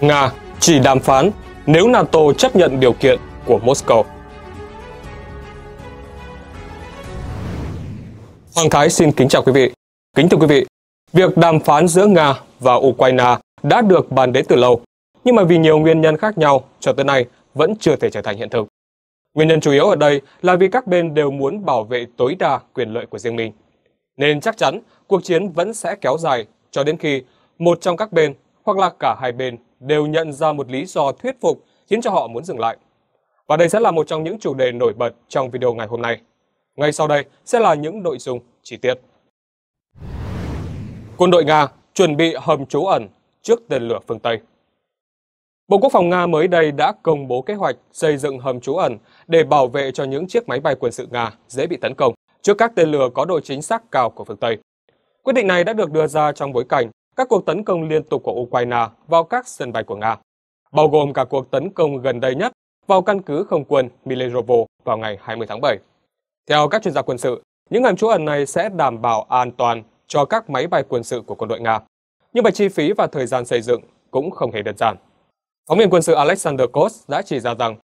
Nga chỉ đàm phán nếu NATO chấp nhận điều kiện của Moscow. Hoàng Thái xin kính chào quý vị. Kính thưa quý vị, việc đàm phán giữa Nga và Ukraine đã được bàn đến từ lâu, nhưng mà vì nhiều nguyên nhân khác nhau cho tới nay vẫn chưa thể trở thành hiện thực. Nguyên nhân chủ yếu ở đây là vì các bên đều muốn bảo vệ tối đa quyền lợi của riêng mình. Nên chắc chắn cuộc chiến vẫn sẽ kéo dài cho đến khi một trong các bên hoặc là cả hai bên đều nhận ra một lý do thuyết phục khiến cho họ muốn dừng lại. Và đây sẽ là một trong những chủ đề nổi bật trong video ngày hôm nay. Ngay sau đây sẽ là những nội dung chi tiết. Quân đội Nga chuẩn bị hầm trú ẩn trước tên lửa phương Tây. Bộ Quốc phòng Nga mới đây đã công bố kế hoạch xây dựng hầm trú ẩn để bảo vệ cho những chiếc máy bay quân sự Nga dễ bị tấn công trước các tên lửa có độ chính xác cao của phương Tây. Quyết định này đã được đưa ra trong bối cảnh các cuộc tấn công liên tục của Ukraine vào các sân bay của Nga, bao gồm cả cuộc tấn công gần đây nhất vào căn cứ không quân Milerovo vào ngày 20 tháng 7. Theo các chuyên gia quân sự, những hầm trú ẩn này sẽ đảm bảo an toàn cho các máy bay quân sự của quân đội Nga. Nhưng mà chi phí và thời gian xây dựng cũng không hề đơn giản. Phóng viên quân sự Alexander Kos đã chỉ ra rằng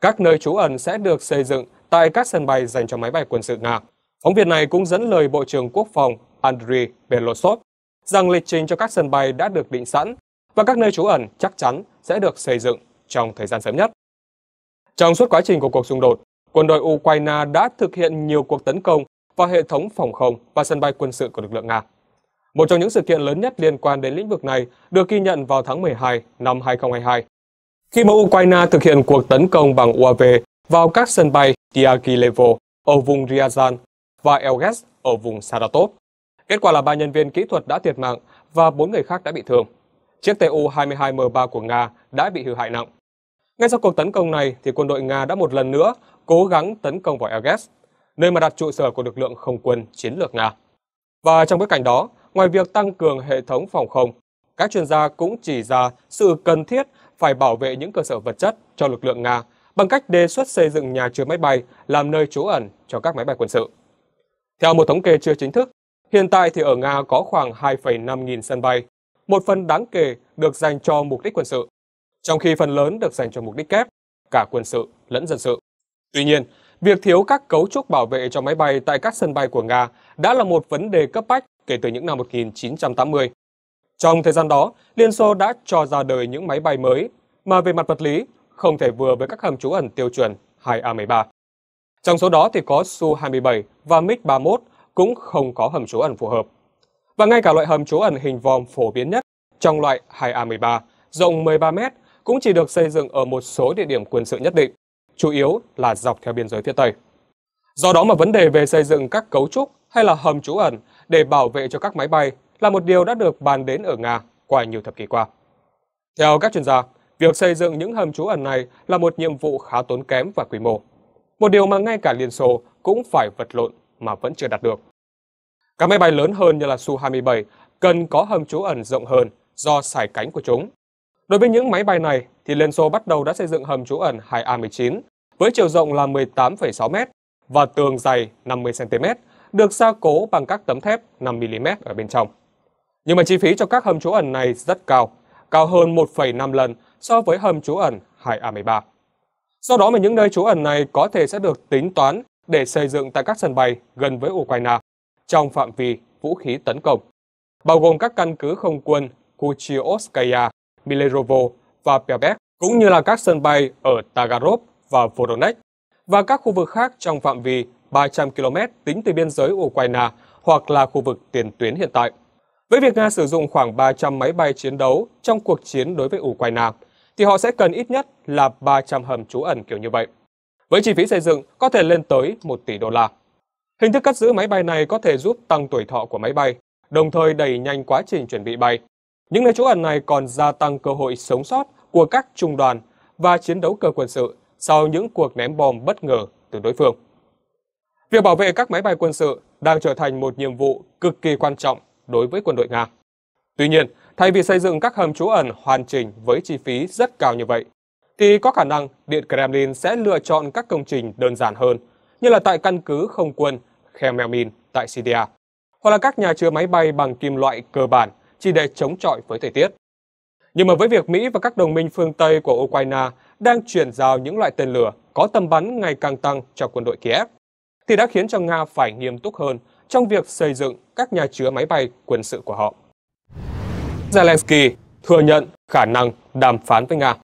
các nơi trú ẩn sẽ được xây dựng tại các sân bay dành cho máy bay quân sự Nga. Phóng viên này cũng dẫn lời Bộ trưởng Quốc phòng Andriy Belosov rằng lịch trình cho các sân bay đã được định sẵn và các nơi trú ẩn chắc chắn sẽ được xây dựng trong thời gian sớm nhất. Trong suốt quá trình của cuộc xung đột, quân đội Ukraine đã thực hiện nhiều cuộc tấn công vào hệ thống phòng không và sân bay quân sự của lực lượng Nga. Một trong những sự kiện lớn nhất liên quan đến lĩnh vực này được ghi nhận vào tháng 12 năm 2022, khi mà Ukraine thực hiện cuộc tấn công bằng UAV vào các sân bay Diaghilevo ở vùng Ryazan và Elges ở vùng Saratov. Kết quả là ba nhân viên kỹ thuật đã thiệt mạng và bốn người khác đã bị thương. Chiếc Tu-22M3 của Nga đã bị hư hại nặng. Ngay sau cuộc tấn công này, thì quân đội Nga đã một lần nữa cố gắng tấn công vào Elges, nơi mà đặt trụ sở của lực lượng không quân chiến lược Nga. Và trong bối cảnh đó, ngoài việc tăng cường hệ thống phòng không, các chuyên gia cũng chỉ ra sự cần thiết phải bảo vệ những cơ sở vật chất cho lực lượng Nga bằng cách đề xuất xây dựng nhà chứa máy bay làm nơi trú ẩn cho các máy bay quân sự. Theo một thống kê chưa chính thức, Hiện tại thì ở Nga có khoảng 2,5 nghìn sân bay, một phần đáng kể được dành cho mục đích quân sự, trong khi phần lớn được dành cho mục đích kép, cả quân sự lẫn dân sự. Tuy nhiên, việc thiếu các cấu trúc bảo vệ cho máy bay tại các sân bay của Nga đã là một vấn đề cấp bách kể từ những năm 1980. Trong thời gian đó, Liên Xô đã cho ra đời những máy bay mới mà về mặt vật lý không thể vừa với các hầm trú ẩn tiêu chuẩn 2A-13. Trong số đó thì có Su-27 và MiG-31 cũng không có hầm trú ẩn phù hợp. Và ngay cả loại hầm trú ẩn hình vòm phổ biến nhất trong loại 2A13 rộng 13 mét cũng chỉ được xây dựng ở một số địa điểm quân sự nhất định, chủ yếu là dọc theo biên giới phía Tây. Do đó mà vấn đề về xây dựng các cấu trúc hay là hầm trú ẩn để bảo vệ cho các máy bay là một điều đã được bàn đến ở Nga qua nhiều thập kỷ qua. Theo các chuyên gia, việc xây dựng những hầm trú ẩn này là một nhiệm vụ khá tốn kém và quy mô. Một điều mà ngay cả Liên Xô cũng phải vật lộn mà vẫn chưa đạt được. Các máy bay lớn hơn như là Su-27 cần có hầm trú ẩn rộng hơn do sải cánh của chúng. Đối với những máy bay này, thì Liên Xô bắt đầu đã xây dựng hầm trú ẩn 2A-19 với chiều rộng là 18,6m và tường dày 50cm, được gia cố bằng các tấm thép 5mm ở bên trong. Nhưng mà chi phí cho các hầm trú ẩn này rất cao, cao hơn 1,5 lần so với hầm trú ẩn 2A13. Do đó mà những nơi trú ẩn này có thể sẽ được tính toán để xây dựng tại các sân bay gần với Ukraine trong phạm vi vũ khí tấn công, bao gồm các căn cứ không quân Kuchioskaya, Milerovo và Pervek, cũng như là các sân bay ở Tagarov và Voronezh, và các khu vực khác trong phạm vi 300 km tính từ biên giới Ukraine hoặc là khu vực tiền tuyến hiện tại. Với việc Nga sử dụng khoảng 300 máy bay chiến đấu trong cuộc chiến đối với Ukraine, thì họ sẽ cần ít nhất là 300 hầm trú ẩn kiểu như vậy. Với chi phí xây dựng có thể lên tới 1 tỷ đô la. Hình thức cất giữ máy bay này có thể giúp tăng tuổi thọ của máy bay, đồng thời đẩy nhanh quá trình chuẩn bị bay. Những nơi trú ẩn này còn gia tăng cơ hội sống sót của các trung đoàn và chiến đấu cơ quân sự sau những cuộc ném bom bất ngờ từ đối phương. Việc bảo vệ các máy bay quân sự đang trở thành một nhiệm vụ cực kỳ quan trọng đối với quân đội Nga. Tuy nhiên, thay vì xây dựng các hầm trú ẩn hoàn chỉnh với chi phí rất cao như vậy, thì có khả năng Điện Kremlin sẽ lựa chọn các công trình đơn giản hơn, như là tại căn cứ không quân Khmelnytsky tại Syria, hoặc là các nhà chứa máy bay bằng kim loại cơ bản chỉ để chống chọi với thời tiết. Nhưng mà với việc Mỹ và các đồng minh phương Tây của Ukraine đang chuyển giao những loại tên lửa có tầm bắn ngày càng tăng cho quân đội Kiev, thì đã khiến cho Nga phải nghiêm túc hơn trong việc xây dựng các nhà chứa máy bay quân sự của họ. Zelensky thừa nhận khả năng đàm phán với Nga.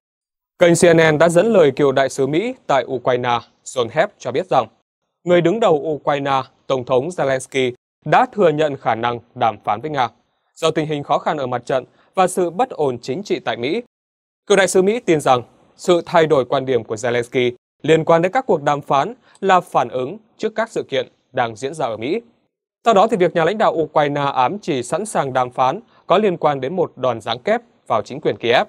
Kênh CNN đã dẫn lời cựu đại sứ Mỹ tại Ukraine John hep cho biết rằng người đứng đầu Ukraine, Tổng thống Zelensky, đã thừa nhận khả năng đàm phán với Nga. Do tình hình khó khăn ở mặt trận và sự bất ổn chính trị tại Mỹ, cựu đại sứ Mỹ tin rằng sự thay đổi quan điểm của Zelensky liên quan đến các cuộc đàm phán là phản ứng trước các sự kiện đang diễn ra ở Mỹ. Sau đó thì việc nhà lãnh đạo Ukraine ám chỉ sẵn sàng đàm phán có liên quan đến một đòn giáng kép vào chính quyền Kiev.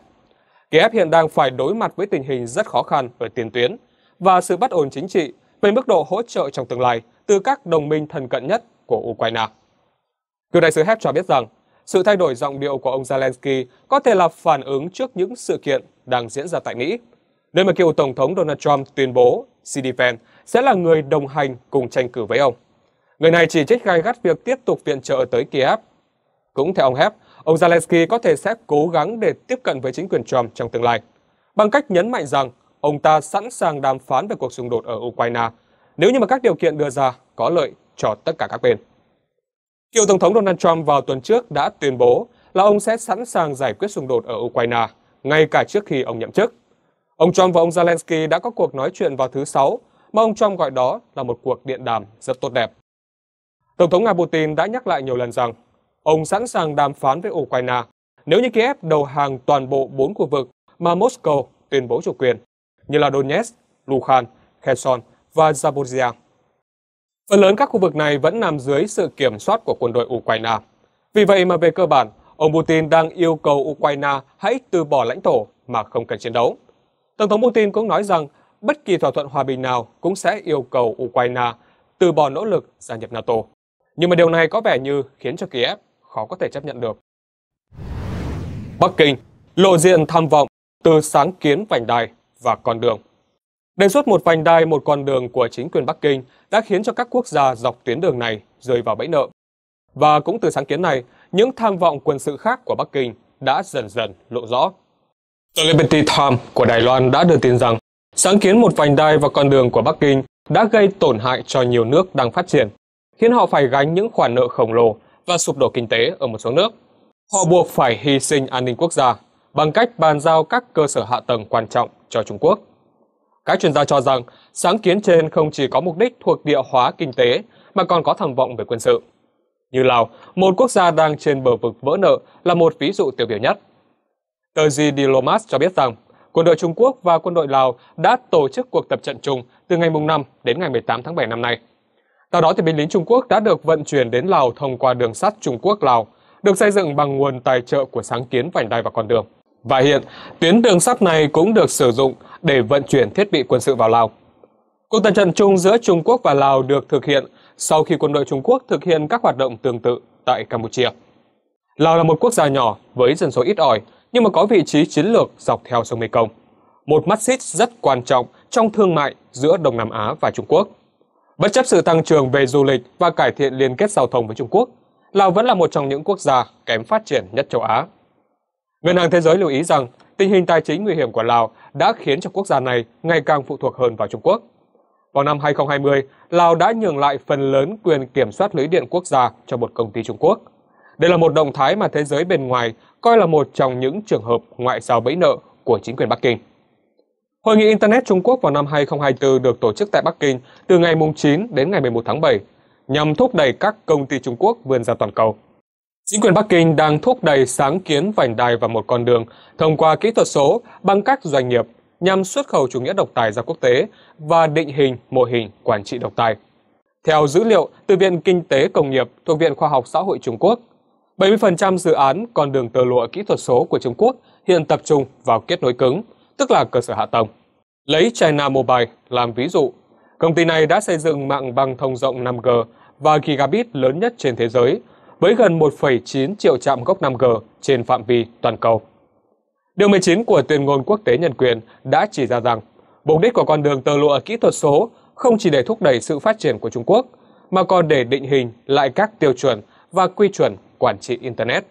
Kiev hiện đang phải đối mặt với tình hình rất khó khăn ở tiền tuyến và sự bất ổn chính trị về mức độ hỗ trợ trong tương lai từ các đồng minh thân cận nhất của Ukraine. Cựu đại sứ Hep cho biết rằng, sự thay đổi giọng điệu của ông Zelensky có thể là phản ứng trước những sự kiện đang diễn ra tại Mỹ, nơi mà cựu Tổng thống Donald Trump tuyên bố CD Van sẽ là người đồng hành cùng tranh cử với ông. Người này chỉ trích gai gắt việc tiếp tục viện trợ tới Kiev. Cũng theo ông Hep, ông Zelensky có thể sẽ cố gắng để tiếp cận với chính quyền Trump trong tương lai, bằng cách nhấn mạnh rằng ông ta sẵn sàng đàm phán về cuộc xung đột ở Ukraine nếu như mà các điều kiện đưa ra có lợi cho tất cả các bên. Cựu Tổng thống Donald Trump vào tuần trước đã tuyên bố là ông sẽ sẵn sàng giải quyết xung đột ở Ukraine ngay cả trước khi ông nhậm chức. Ông Trump và ông Zelensky đã có cuộc nói chuyện vào thứ Sáu mà ông Trump gọi đó là một cuộc điện đàm rất tốt đẹp. Tổng thống Nga Putin đã nhắc lại nhiều lần rằng ông sẵn sàng đàm phán với Ukraine nếu như Kiev đầu hàng toàn bộ bốn khu vực mà Moscow tuyên bố chủ quyền như là Donetsk, Luhansk, Kherson và Zaporizhia. Phần lớn các khu vực này vẫn nằm dưới sự kiểm soát của quân đội Ukraine. Vì vậy mà về cơ bản, ông Putin đang yêu cầu Ukraine hãy từ bỏ lãnh thổ mà không cần chiến đấu. Tổng thống Putin cũng nói rằng bất kỳ thỏa thuận hòa bình nào cũng sẽ yêu cầu Ukraine từ bỏ nỗ lực gia nhập NATO. Nhưng mà điều này có vẻ như khiến cho Kiev khó có thể chấp nhận được. Bắc Kinh lộ diện tham vọng từ sáng kiến vành đai và con đường. Đề xuất một vành đai một con đường của chính quyền Bắc Kinh đã khiến cho các quốc gia dọc tuyến đường này rơi vào bẫy nợ. Và cũng từ sáng kiến này, những tham vọng quân sự khác của Bắc Kinh đã dần dần lộ rõ. The Liberty Times của Đài Loan đã đưa tin rằng sáng kiến một vành đai và con đường của Bắc Kinh đã gây tổn hại cho nhiều nước đang phát triển, khiến họ phải gánh những khoản nợ khổng lồ và sụp đổ kinh tế ở một số nước. Họ buộc phải hy sinh an ninh quốc gia bằng cách bàn giao các cơ sở hạ tầng quan trọng cho Trung Quốc. Các chuyên gia cho rằng sáng kiến trên không chỉ có mục đích thuộc địa hóa kinh tế mà còn có tham vọng về quân sự. Như Lào, một quốc gia đang trên bờ vực vỡ nợ là một ví dụ tiêu biểu nhất. Tờ The Diplomat cho biết rằng quân đội Trung Quốc và quân đội Lào đã tổ chức cuộc tập trận chung từ ngày 5 đến ngày 18 tháng 7 năm nay. Sau đó thì binh lính Trung Quốc đã được vận chuyển đến Lào thông qua đường sắt Trung Quốc-Lào, được xây dựng bằng nguồn tài trợ của sáng kiến vành đai và con đường. Và hiện, tuyến đường sắt này cũng được sử dụng để vận chuyển thiết bị quân sự vào Lào. Cuộc tập trận chung giữa Trung Quốc và Lào được thực hiện sau khi quân đội Trung Quốc thực hiện các hoạt động tương tự tại Campuchia. Lào là một quốc gia nhỏ với dân số ít ỏi nhưng mà có vị trí chiến lược dọc theo sông Mekong, một mắt xích rất quan trọng trong thương mại giữa Đông Nam Á và Trung Quốc. Bất chấp sự tăng trưởng về du lịch và cải thiện liên kết giao thông với Trung Quốc, Lào vẫn là một trong những quốc gia kém phát triển nhất châu Á Ngân hàng Thế giới lưu ý rằng tình hình tài chính nguy hiểm của Lào đã khiến cho quốc gia này ngày càng phụ thuộc hơn vào Trung Quốc. Vào năm 2020, Lào đã nhường lại phần lớn quyền kiểm soát lưới điện quốc gia cho một công ty Trung Quốc. Đây là một động thái mà thế giới bên ngoài coi là một trong những trường hợp ngoại giao bẫy nợ của chính quyền Bắc Kinh. Hội nghị Internet Trung Quốc vào năm 2024 được tổ chức tại Bắc Kinh từ ngày 9 đến ngày 11 tháng 7 nhằm thúc đẩy các công ty Trung Quốc vươn ra toàn cầu. Chính quyền Bắc Kinh đang thúc đẩy sáng kiến vành đai và một con đường thông qua kỹ thuật số bằng các doanh nghiệp nhằm xuất khẩu chủ nghĩa độc tài ra quốc tế và định hình mô hình quản trị độc tài. Theo dữ liệu từ Viện Kinh tế Công nghiệp thuộc Viện Khoa học Xã hội Trung Quốc, 70% dự án con đường tơ lụa kỹ thuật số của Trung Quốc hiện tập trung vào kết nối cứng, tức là cơ sở hạ tầng. Lấy China Mobile làm ví dụ, công ty này đã xây dựng mạng băng thông rộng 5G và gigabit lớn nhất trên thế giới – với gần 1,9 triệu trạm gốc 5G trên phạm vi toàn cầu. Điều 19 của tuyên ngôn quốc tế nhân quyền đã chỉ ra rằng mục đích của con đường tơ lụa kỹ thuật số không chỉ để thúc đẩy sự phát triển của Trung Quốc, mà còn để định hình lại các tiêu chuẩn và quy chuẩn quản trị Internet.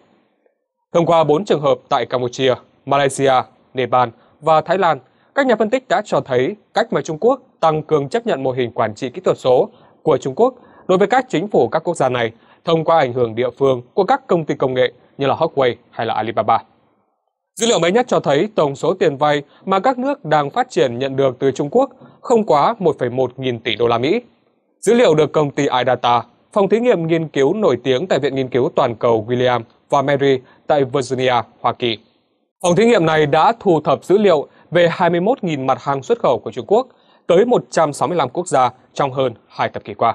Thông qua 4 trường hợp tại Campuchia, Malaysia, Nepal và Thái Lan, các nhà phân tích đã cho thấy cách mà Trung Quốc tăng cường chấp nhận mô hình quản trị kỹ thuật số của Trung Quốc đối với các chính phủ các quốc gia này thông qua ảnh hưởng địa phương của các công ty công nghệ như là Huawei hay là Alibaba. Dữ liệu mới nhất cho thấy tổng số tiền vay mà các nước đang phát triển nhận được từ Trung Quốc không quá 1,1 nghìn tỷ đô la Mỹ. Dữ liệu được công ty iData, phòng thí nghiệm nghiên cứu nổi tiếng tại Viện Nghiên cứu Toàn cầu William và Mary tại Virginia, Hoa Kỳ. Phòng thí nghiệm này đã thu thập dữ liệu về 21.000 mặt hàng xuất khẩu của Trung Quốc tới 165 quốc gia trong hơn hai thập kỷ qua.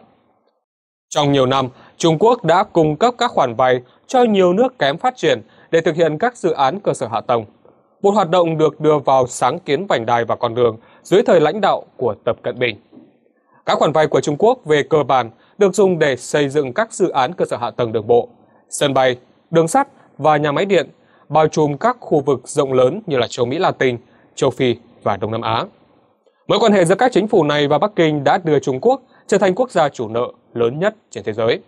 Trong nhiều năm, Trung Quốc đã cung cấp các khoản vay cho nhiều nước kém phát triển để thực hiện các dự án cơ sở hạ tầng. Một hoạt động được đưa vào sáng kiến vành đai và con đường dưới thời lãnh đạo của Tập Cận Bình. Các khoản vay của Trung Quốc về cơ bản được dùng để xây dựng các dự án cơ sở hạ tầng đường bộ, sân bay, đường sắt và nhà máy điện, bao trùm các khu vực rộng lớn như là châu Mỹ Latin, châu Phi và Đông Nam Á. Mối quan hệ giữa các chính phủ này và Bắc Kinh đã đưa Trung Quốc trở thành quốc gia chủ nợ lớn nhất trên thế giới.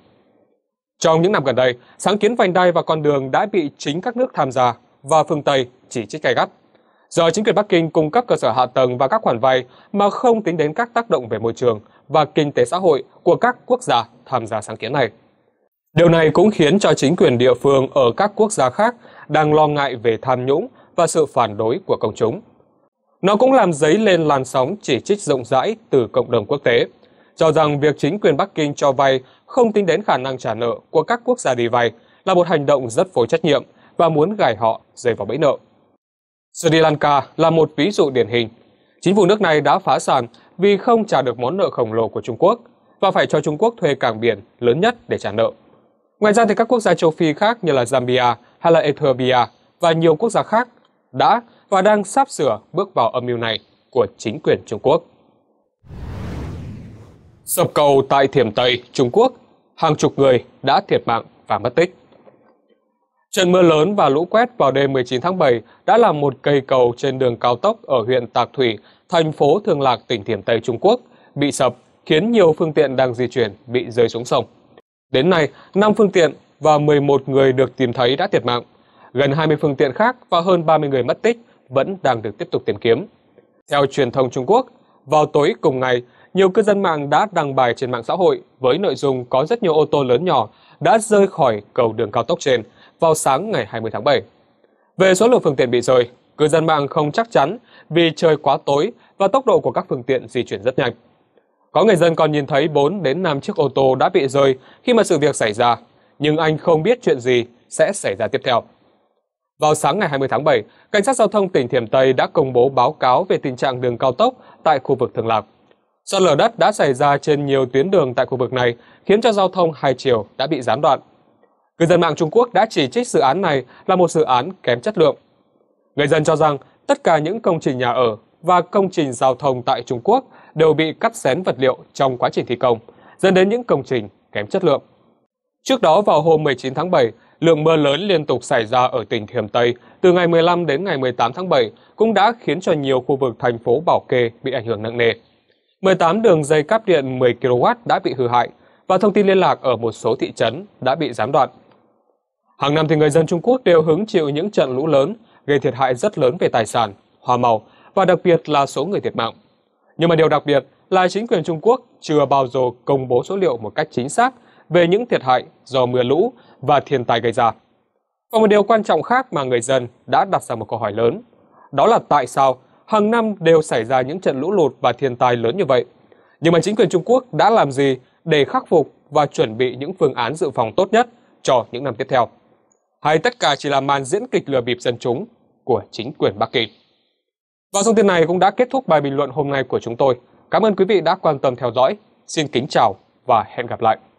Trong những năm gần đây, sáng kiến vành đai và con đường đã bị chính các nước tham gia và phương Tây chỉ trích gay gắt. Giờ chính quyền Bắc Kinh cung cấp cơ sở hạ tầng và các khoản vay mà không tính đến các tác động về môi trường và kinh tế xã hội của các quốc gia tham gia sáng kiến này. Điều này cũng khiến cho chính quyền địa phương ở các quốc gia khác đang lo ngại về tham nhũng và sự phản đối của công chúng. Nó cũng làm dấy lên làn sóng chỉ trích rộng rãi từ cộng đồng quốc tế, cho rằng việc chính quyền Bắc Kinh cho vay không tính đến khả năng trả nợ của các quốc gia đi vay là một hành động rất vô trách nhiệm và muốn gài họ rơi vào bẫy nợ. Sri Lanka là một ví dụ điển hình. Chính phủ nước này đã phá sản vì không trả được món nợ khổng lồ của Trung Quốc và phải cho Trung Quốc thuê cảng biển lớn nhất để trả nợ. Ngoài ra thì các quốc gia châu Phi khác như là Zambia hay là Ethiopia và nhiều quốc gia khác đã và đang sắp sửa bước vào âm mưu này của chính quyền Trung Quốc. Sập cầu tại Thiểm Tây, Trung Quốc, hàng chục người đã thiệt mạng và mất tích. Trận mưa lớn và lũ quét vào đêm 19 tháng 7 đã làm một cây cầu trên đường cao tốc ở huyện Tạc Thủy, thành phố Thường Lạc, tỉnh Thiểm Tây, Trung Quốc bị sập, khiến nhiều phương tiện đang di chuyển bị rơi xuống sông. Đến nay, 5 phương tiện và 11 người được tìm thấy đã thiệt mạng. Gần 20 phương tiện khác và hơn 30 người mất tích vẫn đang được tiếp tục tìm kiếm. Theo truyền thông Trung Quốc, vào tối cùng ngày, nhiều cư dân mạng đã đăng bài trên mạng xã hội với nội dung có rất nhiều ô tô lớn nhỏ đã rơi khỏi cầu đường cao tốc trên vào sáng ngày 20 tháng 7. Về số lượng phương tiện bị rơi, cư dân mạng không chắc chắn vì trời quá tối và tốc độ của các phương tiện di chuyển rất nhanh. Có người dân còn nhìn thấy 4 đến 5 chiếc ô tô đã bị rơi khi mà sự việc xảy ra, nhưng anh không biết chuyện gì sẽ xảy ra tiếp theo. Vào sáng ngày 20 tháng 7, Cảnh sát Giao thông tỉnh Thiểm Tây đã công bố báo cáo về tình trạng đường cao tốc tại khu vực Thường Lạc. Sạt lở đất đã xảy ra trên nhiều tuyến đường tại khu vực này, khiến cho giao thông hai chiều đã bị gián đoạn. Người dân mạng Trung Quốc đã chỉ trích dự án này là một dự án kém chất lượng. Người dân cho rằng tất cả những công trình nhà ở và công trình giao thông tại Trung Quốc đều bị cắt xén vật liệu trong quá trình thi công, dẫn đến những công trình kém chất lượng. Trước đó vào hôm 19 tháng 7, lượng mưa lớn liên tục xảy ra ở tỉnh Thiểm Tây từ ngày 15 đến ngày 18 tháng 7 cũng đã khiến cho nhiều khu vực thành phố Bảo Kê bị ảnh hưởng nặng nề. 18 đường dây cáp điện 10 kW đã bị hư hại và thông tin liên lạc ở một số thị trấn đã bị gián đoạn. Hàng năm thì người dân Trung Quốc đều hứng chịu những trận lũ lớn gây thiệt hại rất lớn về tài sản, hoa màu và đặc biệt là số người thiệt mạng. Nhưng mà điều đặc biệt là chính quyền Trung Quốc chưa bao giờ công bố số liệu một cách chính xác về những thiệt hại do mưa lũ và thiên tai gây ra. Và một điều quan trọng khác mà người dân đã đặt ra một câu hỏi lớn, đó là tại sao hàng năm đều xảy ra những trận lũ lụt và thiên tai lớn như vậy. Nhưng mà chính quyền Trung Quốc đã làm gì để khắc phục và chuẩn bị những phương án dự phòng tốt nhất cho những năm tiếp theo? Hay tất cả chỉ là màn diễn kịch lừa bịp dân chúng của chính quyền Bắc Kinh? Và thông tin này cũng đã kết thúc bài bình luận hôm nay của chúng tôi. Cảm ơn quý vị đã quan tâm theo dõi. Xin kính chào và hẹn gặp lại.